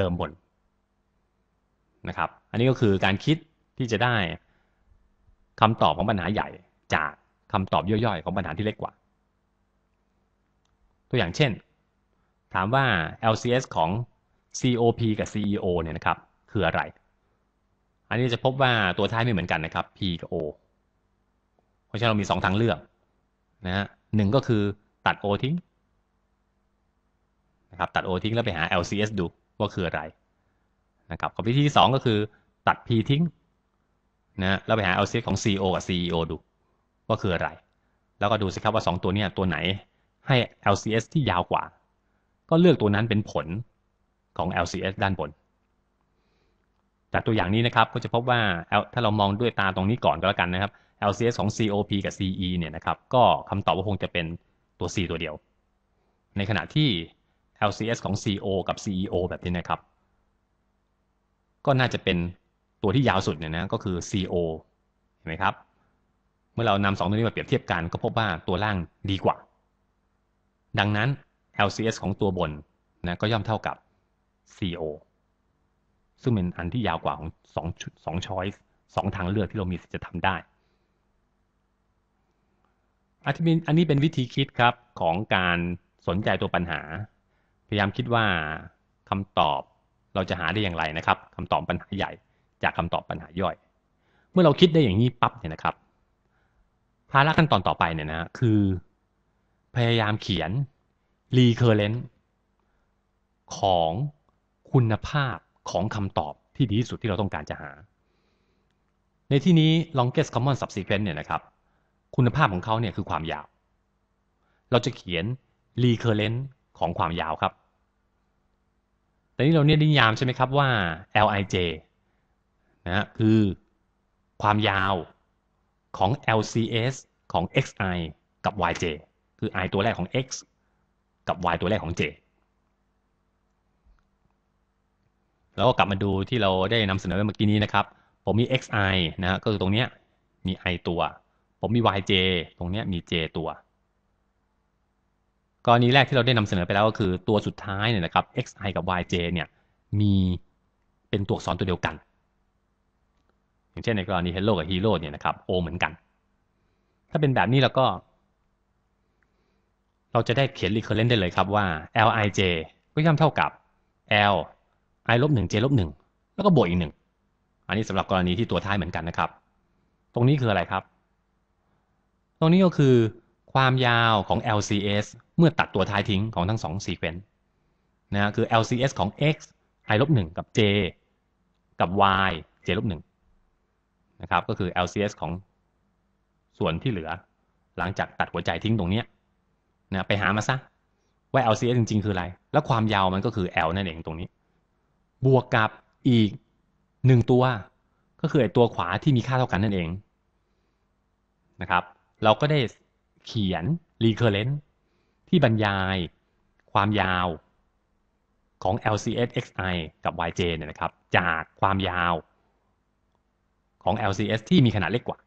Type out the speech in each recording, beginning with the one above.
เดิมบนนะครับ อันนี้ก็คือการคิดที่จะได้คำตอบของปัญหาใหญ่จากคำตอบย่อยๆ ของปัญหาที่เล็กกว่า ตัวอย่างเช่นถามว่า LCS ของ COP กับ CEO เนี่ยนะครับคืออะไร อันนี้จะพบว่าตัวท้ายไม่เหมือนกันนะครับ P กับ O เพราะฉะนั้นเรามี 2ทางเลือกนะฮะหนึ่งก็คือตัด O ทิ้งนะครับ ตัด O ทิ้งแล้วไปหา LCS ดูว่าคืออะไรนะครับกับวิธีที่ 2 ก็คือตัด P ทิ้งนะเราไปหา LCS ของ CO กับ CEO ดูว่าคืออะไร แล้วก็ดูสิครับว่า 2 ตัวนี้ตัวไหนให้ LCS ที่ยาวกว่า ก็เลือกตัวนั้นเป็นผลของ LCS ด้านบนจากตัวอย่างนี้นะครับก็จะพบว่า ถ้าเรามองด้วยตาตรงนี้ก่อนก็แล้วกันนะครับ LCS ของ COP กับ CE เนี่ยนะครับ ก็คำตอบว่าคงจะเป็นตัว C ตัวเดียว ในขณะที่ LCS ของ CO กับ CEO แบบนี้นะครับ ก็น่าจะเป็นตัวที่ยาวสุดเนี่ยนะ ก็คือ CO เห็นไหมครับ เมื่อเรานำสองตัวนี้มาเปรียบเทียบกันก็พบว่าตัวล่างดีกว่า ดังนั้น LCS ของตัวบนนะก็ย่อมเท่ากับ CO ซึ่งเป็นอันที่ยาวกว่าของสองสองช้อยส์สองทางเลือกที่เรามีจะทำได้ อันนี้เป็นวิธีคิดครับ ของการสนใจตัวปัญหาพยายามคิดว่าคำตอบเราจะหาได้อย่างไรนะครับ คำตอบปัญหาใหญ่จากคำตอบปัญหาย่อย เมื่อเราคิดได้อย่างนี้ปั๊บเนี่ยนะครับ ภาระขั้นตอนต่อไปเนี่ยนะคือ พยายามเขียน recurrent ของคุณภาพของคำตอบที่ดีที่สุดที่เราต้องการจะหา ในที่นี้ longest common subsequence เนี่ยนะครับ คุณภาพของเขาเนี่ยคือความยาว เราจะเขียน recurrent ของความยาวครับ แต่นี้เราเนี่ยนิยามใช่ไหมครับว่า lij นะคือความยาวของ LCS ของ xi กับ yj คือ i ตัวแรกของ x กับ y ตัวแรกของ j แล้วก็กลับมาดูที่เราได้นำเสนอเมื่อกี้นี้นะครับ ผมมี xi นะก็คือตรงเนี้ยมี i ตัว ผมมี yj ตรงเนี้ยมี j ตัวกรณีแรกที่เราได้นำเสนอไปแล้วก็คือตัวสุดท้ายเนี่ยนะครับ xi กับ yj เนี่ยมีเป็นตัวอักษรตัวเดียวกัน อย่างเช่นในกรณี hello กับ hero เนี่ยนะครับ o เหมือนกัน ถ้าเป็นแบบนี้แล้วก็ เราจะได้เขียน recurrent ได้เลยครับว่า lij ก็ย่อมเท่ากับ l i ลบหนึ่ง j ลบหนึ่งแล้วก็บวกอีกหนึ่ง อันนี้สำหรับกรณีที่ตัวท้ายเหมือนกันนะครับ ตรงนี้คืออะไรครับ ตรงนี้ก็คือความยาวของ LCS เมื่อตัดตัวท้ายทิ้งของทั้งสองซีเควนต์นะคือ LCS ของ x i ลบหกับ j กับ y j ลบหนะครับ ก็คือ LCS ของส่วนที่เหลือ หลังจากตัดหัวใจทิ้งตรงนี้นะไปหามาซะว่า LCS จริงๆ คืออะไร แล้วความยาวมันก็คือ L นั่นเองตรงนี้ บวกกับอีก 1 ตัว ก็คือไอตัวขวาที่มีค่าเท่ากันนั่นเองนะครับ เราก็ได้เขียน recurrent ที่บรรยายความยาวของ LCSXI กับ YJ เนี่ยนะครับ จากความยาวของ LCS ที่มีขนาดเล็กกว่า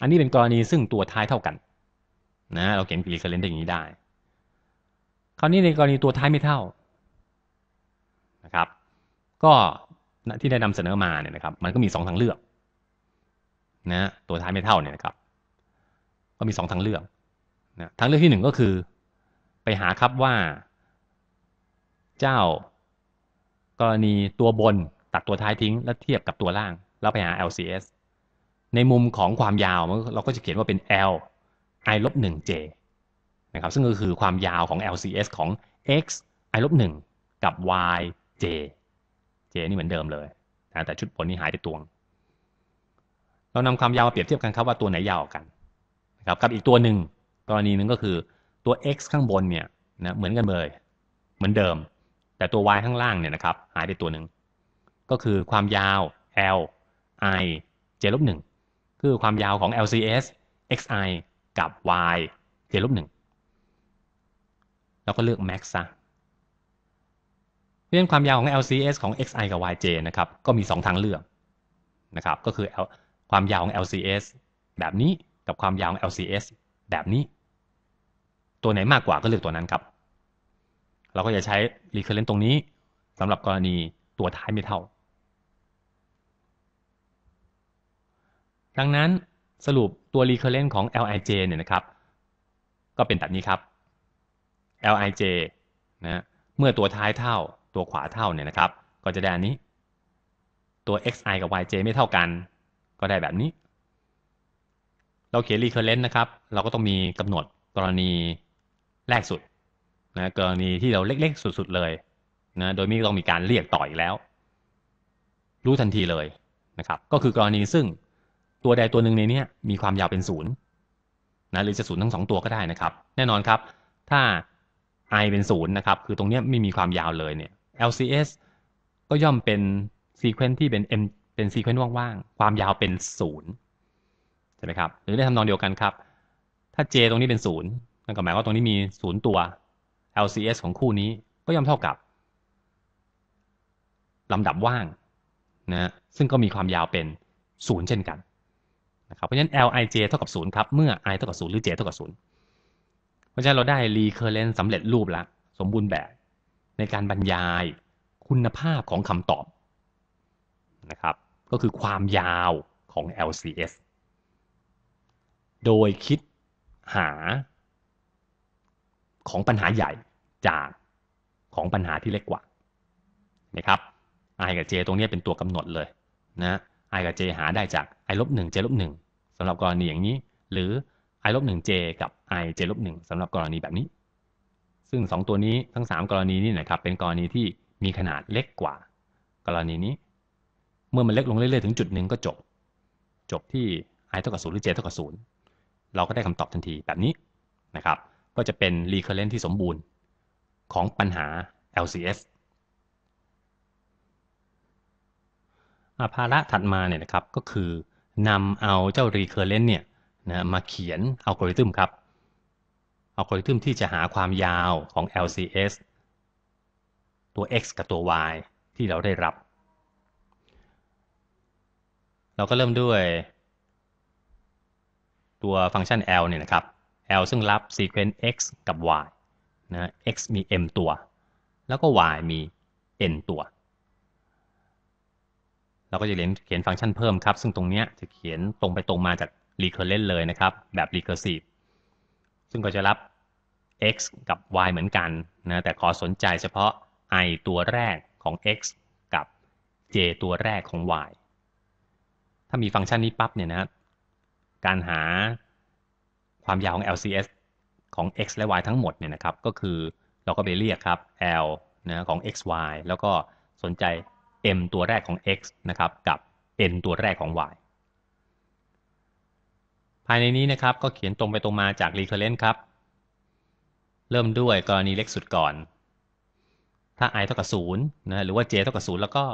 อันนี้เป็นกรณีซึ่งตัวท้ายเท่ากันนะ เราเขียน recurrent อย่างนี้ได้ คราวนี้ในกรณีตัวท้ายไม่เท่านะครับ ก็ที่ได้นำเสนอมาเนี่ยนะครับ มันก็มี2ทางเลือกนะ ตัวท้ายไม่เท่าเนี่ยนะครับ็มีสองทางเลือกนะทางเลือกที่หนึ่งก็คือไปหาครับว่า เจ้ากรณีตัวบนตัดตัวท้ายทิ้ง แล้วเทียบกับตัวล่าง แล้วไปหา LCS ในมุมของความยาว เราก็จะเขียนว่าเป็น L i ลบ 1j นะครับซึ่งก็คือความยาวของ LCS ของ x i ลบ1กับ y j j นี่เหมือนเดิมเลยนะแต่ชุดผลนี่หายไปตวง เรานำความยาวมาเปรียบเทียบกันครับว่าตัวไหนยาวกันครับกับอีกตัวหนึ่ง กรณีหนึ่งก็คือตัว x ข้างบนเนี่ยนะเหมือนกันเลย เหมือนเดิม แต่ตัว y ข้างล่างเนี่ยนะครับหายไปตัวหนึ่งก็คือความยาว l i j ลบหนึ่งคือความยาวของ LCS xi กับ y j ลบหนึ่งแล้วก็เลือก max ซะเรื่องความยาวของ LCS ของ xi กับ yj นะครับก็มี 2ทางเลือก นะครับ ก็คือความยาวของ LCS แบบนี้กับความยาว LCS แบบนี้ ตัวไหนมากกว่าก็เลือกตัวนั้นครับ เราก็จะใช้ recurrent ตรงนี้สำหรับกรณีตัวท้ายไม่เท่า ดังนั้นสรุปตัว recurrent ของ lij เนี่ยนะครับ ก็เป็นแบบนี้ครับ lij นะเมื่อตัวท้ายเท่าตัวขวาเท่าเนี่ยนะครับ ก็จะได้อันนี้ ตัว xi กับ yj ไม่เท่ากัน ก็ได้แบบนี้เราเขียน recurrent นะครับเราก็ต้องมีกำหนดกรณีแรกสุดนะกรณีที่เราเล็ก ๆ สุด ๆ เลยนะโดยไม่ต้องมีการเรียกต่ออีกแล้ว รู้ทันทีเลยนะครับ ก็คือกรณีซึ่งตัวใดตัวหนึ่งในนี้มีความยาวเป็นศูนย์นะหรือจะศูนย์ทั้งสองตัวก็ได้นะครับ แน่นอนครับถ้า i เป็นศูนย์นะครับคือตรงนี้ไม่มีความยาวเลยเนี่ย LCS ก็ย่อมเป็นซีเควนซ์ที่เป็น m เป็นซีเควนซ์ว่างๆ ความยาวเป็นศูนย์ช่ไหมครับหรือในทำนองเดียวกันครับ ถ้า j ตรงนี้เป็น0นย์นั่นก็หมายว่าตรงนี้มี 0 ตัว LCS ของคู่นี้ก็ย่อมเท่ากับลำดับว่างนะซึ่งก็มีความยาวเป็น 0 เช่นกันนะครับ เพราะฉะนั้น Lij เท่ากับ0ครับ เมื่อ i เท่ากับ0หรือ j เท่ากับ0เพราะฉะนั้นเราได้ recurrence สำเร็จรูปแล้วสมบูรณ์แบบในการบรรยายคุณภาพของคำตอบนะครับ ก็คือความยาวของ LCS โดยคิดหาของปัญหาใหญ่จากของปัญหาที่เล็กกว่า นะครับ i กับ j ตรงนี้เป็นตัวกำหนดเลยนะ i กับ j หาได้จาก i ลบหนึ่ง j ลบหนึ่งสำหรับกรณีอย่างนี้ หรือ i ลบหนึ่ง j กับ i j ลบหนึ่งสำหรับกรณีแบบนี้ ซึ่ง2ตัวนี้ ทั้ง3กรณีนี่นะครับ เป็นกรณีที่มีขนาดเล็กกว่า กรณีนี้ เมื่อมันเล็กลงเรื่อยๆ ถึงจุดหนึ่งก็จบ จบที่ i เท่ากับ0หรือ j เท่ากับ0เราก็ได้คำตอบทันทีแบบนี้นะครับ ก็จะเป็น recurrent ที่สมบูรณ์ของปัญหา LCS ภาระถัดมาเนี่ยนะครับก็คือนำเอาเจ้า recurrent เนี่ยนะมาเขียนอัลกอริทึมครับอัลกอริทึมที่จะหาความยาวของ LCS ตัว x กับตัว y ที่เราได้รับ เราก็เริ่มด้วยตัวฟังก์ชัน L เนี่ยนะครับ L ซึ่งรับ sequence x กับ y นะ x มี m ตัว แล้วก็ y มี n ตัว เราก็จะเขียนเขียนฟังก์ชันเพิ่มครับ ซึ่งตรงนี้จะเขียนตรงไปตรงมาจาก recurrent เลยนะครับ แบบ recursive ซึ่งก็จะรับ x กับ y เหมือนกันนะ แต่ขอสนใจเฉพาะ i ตัวแรกของ x กับ j ตัวแรกของ y ถ้ามีฟังก์ชันนี้ปั๊บเนี่ยนะครับการหาความยาวของ LCS ของ x และ y ทั้งหมดเนี่ยนะครับ ก็คือเราก็ไปเรียกครับ L นะของ x y แล้วก็สนใจ m ตัวแรกของ x นะครับ กับ n ตัวแรกของ y ภายในนี้นะครับ ก็เขียนตรงไปตรงมาจาก recurrent ครับ เริ่มด้วยกรณีเล็กสุดก่อน ถ้า i เท่ากับ0นะ หรือว่า j เท่ากับ 0 แล้วก็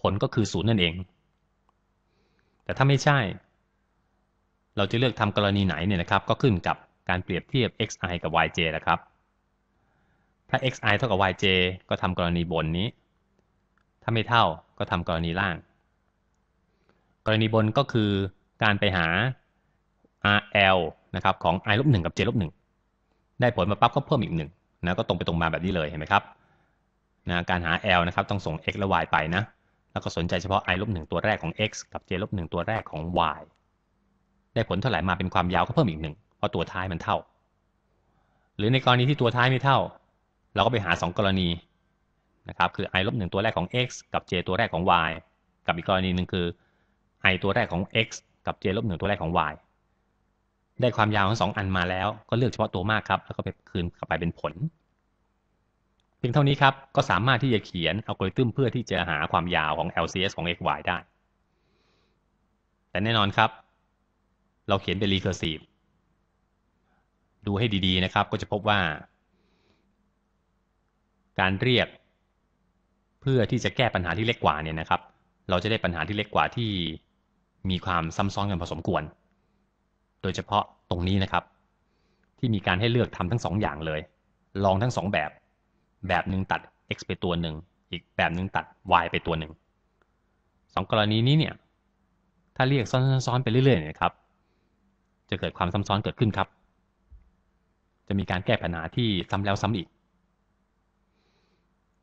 ผลก็คือ 0 นั่นเอง แต่ถ้าไม่ใช่เราจะเลือกทำกรณีไหนเนี่ยนะครับก็ขึ้นกับการเปรียบเทียบ xi กับ yj นะครับ ถ้า xi เท่ากับ yj ก็ทำกรณีบนนี้ ถ้าไม่เท่าก็ทำกรณีล่าง กรณีบนก็คือการไปหา rl นะครับของ i ลบหนึ่งกับ j ลบหนึ่งได้ผลมาปั๊บก็เพิ่มอีกหนึ่งนะก็ตรงไปตรงมาแบบนี้เลยเห็นไหมครับนะการหา l นะครับต้องส่ง x และ y ไปนะแล้วก็สนใจเฉพาะ i ลบหนึ่งตัวแรกของ x กับ j ลบหนึ่งตัวแรกของ y ได้ผลเท่าไหร่มาเป็นความยาวก็เพิ่มอีกหนึ่งเพราะตัวท้ายมันเท่า หรือในกรณีที่ตัวท้ายไม่เท่า เราก็ไปหา 2 กรณีนะครับ คือ i ลบหตัวแรกของ x กับ j ตัวแรกของ y กับอีกกรณีหนึ่งคือ i ตัวแรกของ x กับ j ลบหตัวแรกของ y ได้ความยาวของสอันมาแล้ว ก็เลือกเฉพาะตัวมากครับ แล้วก็ไปคืนกลับไปเป็นผล เพียงเท่านี้ครับ ก็สามารถที่จะเขียนอัลกอริทึมเพื่อที่จะหาความยาวของ LCS ของ xy ได้ แต่แน่นอนครับเราเขียนเป็น recursive ดูให้ดีๆนะครับ ก็จะพบว่า การเรียก เพื่อที่จะแก้ปัญหาที่เล็กกว่าเนี่ยนะครับ เราจะได้ปัญหาที่เล็กกว่าที่มีความซ้ำซ้อนกันพอสมควร โดยเฉพาะตรงนี้นะครับ ที่มีการให้เลือกทำทั้งสองอย่างเลย ลองทั้งสองแบบ แบบหนึ่งตัด x ไปตัวหนึ่ง อีกแบบหนึ่งตัด y ไปตัวหนึ่ง สองกรณีนี้เนี่ย ถ้าเรียก ซ้อนๆไปเรื่อยๆนะครับจะเกิดความซ้ำซ้อนเกิดขึ้นครับ จะมีการแก้ปัญหาที่ซ้ำแล้วซ้ำอีก